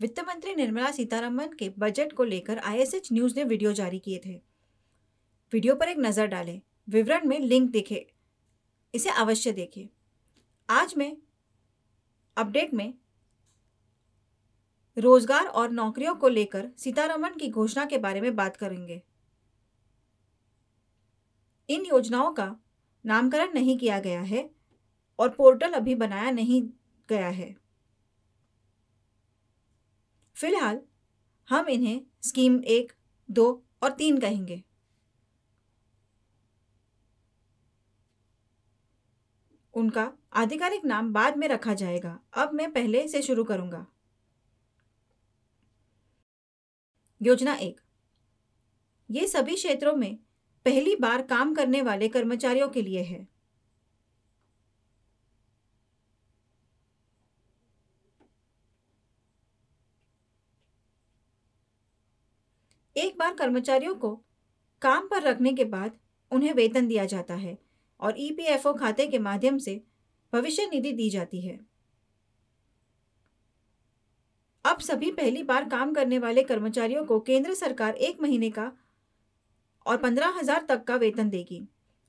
वित्त मंत्री निर्मला सीतारमन के बजट को लेकर आईएसएच न्यूज ने वीडियो जारी किए थे वीडियो पर एक नज़र डालें विवरण में लिंक देखें इसे अवश्य देखें आज में अपडेट में रोजगार और नौकरियों को लेकर सीतारमन की घोषणा के बारे में बात करेंगे इन योजनाओं का नामकरण नहीं किया गया है और पोर्टल अभी बनाया नहीं गया है फिलहाल हम इन्हें स्कीम एक दो और तीन कहेंगे उनका आधिकारिक नाम बाद में रखा जाएगा अब मैं पहले से शुरू करूंगा योजना एक ये सभी क्षेत्रों में पहली बार काम करने वाले कर्मचारियों के लिए है एक बार कर्मचारियों को काम पर रखने के बाद उन्हें वेतन दिया जाता है और ईपीएफओ e खाते के माध्यम से भविष्य निधि दी जाती है अब सभी पहली बार काम करने वाले कर्मचारियों को केंद्र सरकार एक महीने का और पंद्रह हजार तक का वेतन देगी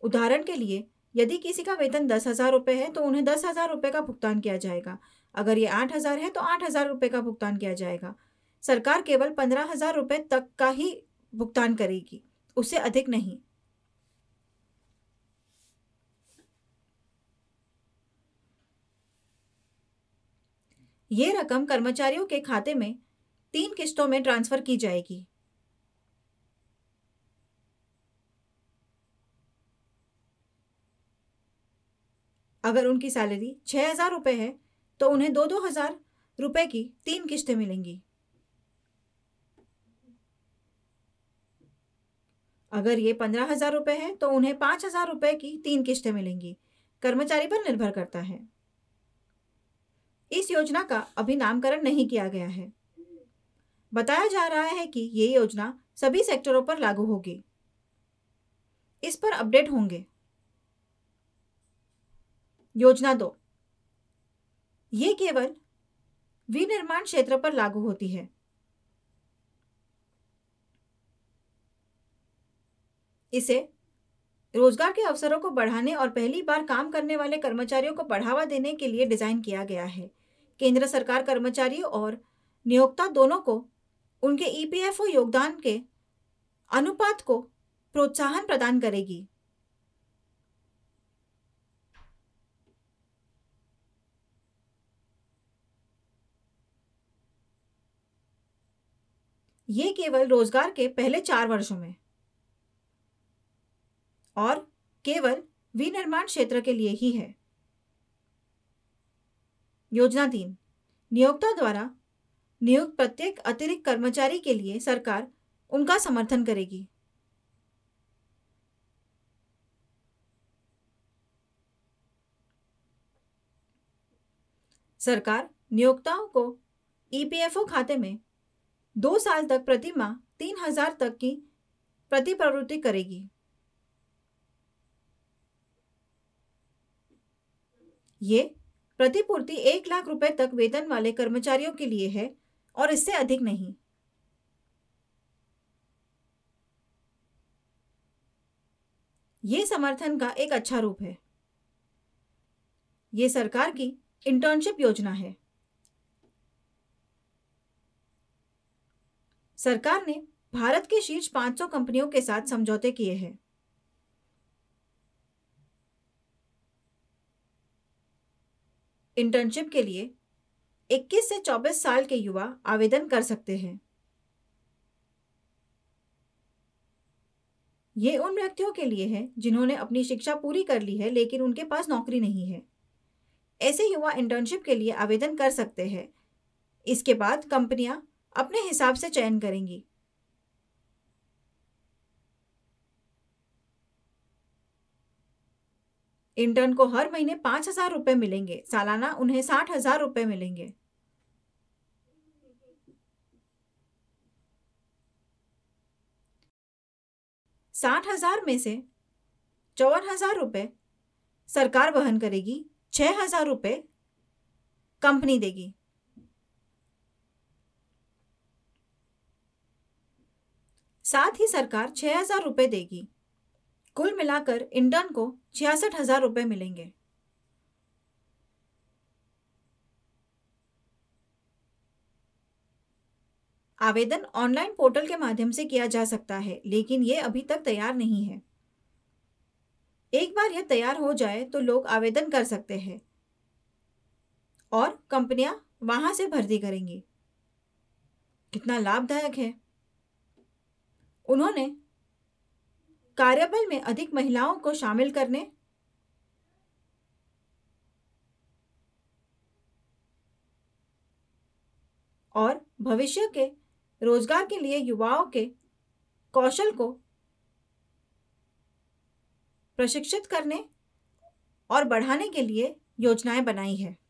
उदाहरण के लिए यदि किसी का वेतन दस हजार रुपये है तो उन्हें दस हजार रुपये का भुगतान किया जाएगा अगर ये आठ हजार है तो आठ हजार रुपये का भुगतान किया जाएगा सरकार केवल पंद्रह हजार रुपए तक का ही भुगतान करेगी उससे अधिक नहीं ये रकम कर्मचारियों के खाते में तीन किस्तों में ट्रांसफर की जाएगी अगर उनकी सैलरी छह हज़ार रुपए है तो उन्हें दो दो हज़ार रुपए की तीन किस्तें मिलेंगी अगर ये पंद्रह हजार रुपये है तो उन्हें पाँच हजार रुपये की तीन किस्तें मिलेंगी कर्मचारी पर निर्भर करता है इस योजना का अभी नामकरण नहीं किया गया है बताया जा रहा है कि ये योजना सभी सेक्टरों पर लागू होगी इस पर अपडेट होंगे योजना दो ये केवल विनिर्माण क्षेत्र पर लागू होती है इसे रोजगार के अवसरों को बढ़ाने और पहली बार काम करने वाले कर्मचारियों को बढ़ावा देने के लिए डिज़ाइन किया गया है केंद्र सरकार कर्मचारियों और नियोक्ता दोनों को उनके ईपीएफओ e योगदान के अनुपात को प्रोत्साहन प्रदान करेगी ये केवल रोजगार के पहले चार वर्षों में और केवल विनिर्माण क्षेत्र के लिए ही है योजना तीन नियोक्ता द्वारा नियुक्त प्रत्येक अतिरिक्त कर्मचारी के लिए सरकार उनका समर्थन करेगी सरकार नियोक्ताओं को ईपीएफओ e खाते में दो साल तक प्रति माह तीन हजार तक की प्रतिप्रवृत्ति करेगी ये प्रतिपूर्ति एक लाख रुपए तक वेतन वाले कर्मचारियों के लिए है और इससे अधिक नहीं ये समर्थन का एक अच्छा रूप है ये सरकार की इंटर्नशिप योजना है सरकार ने भारत के शीर्ष 500 कंपनियों के साथ समझौते किए हैं इंटर्नशिप के लिए 21 से 24 साल के युवा आवेदन कर सकते हैं ये उन व्यक्तियों के लिए है जिन्होंने अपनी शिक्षा पूरी कर ली है लेकिन उनके पास नौकरी नहीं है ऐसे युवा इंटर्नशिप के लिए आवेदन कर सकते हैं इसके बाद कंपनियां अपने हिसाब से चयन करेंगी इंटर्न को हर महीने पांच हजार रुपए मिलेंगे सालाना उन्हें साठ हजार रुपये मिलेंगे साठ हजार में से चौवन हजार रुपये सरकार वहन करेगी छह हजार रुपये कंपनी देगी साथ ही सरकार छह हजार रुपये देगी कुल मिलाकर इंटर्न को छियासठ हजार रुपये मिलेंगे आवेदन ऑनलाइन पोर्टल के माध्यम से किया जा सकता है लेकिन ये अभी तक तैयार नहीं है एक बार यह तैयार हो जाए तो लोग आवेदन कर सकते हैं और कंपनियां वहां से भर्ती करेंगी कितना लाभदायक है उन्होंने कार्यबल में अधिक महिलाओं को शामिल करने और भविष्य के रोजगार के लिए युवाओं के कौशल को प्रशिक्षित करने और बढ़ाने के लिए योजनाएं बनाई है